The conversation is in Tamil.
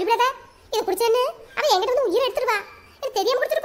சொல்லிவிடாத இதை குடிச்சேன்னு அவன் எங்கிட்ட வந்து உயிரை எடுத்துருவா எனக்கு தெரியாம குடிச்சிருவா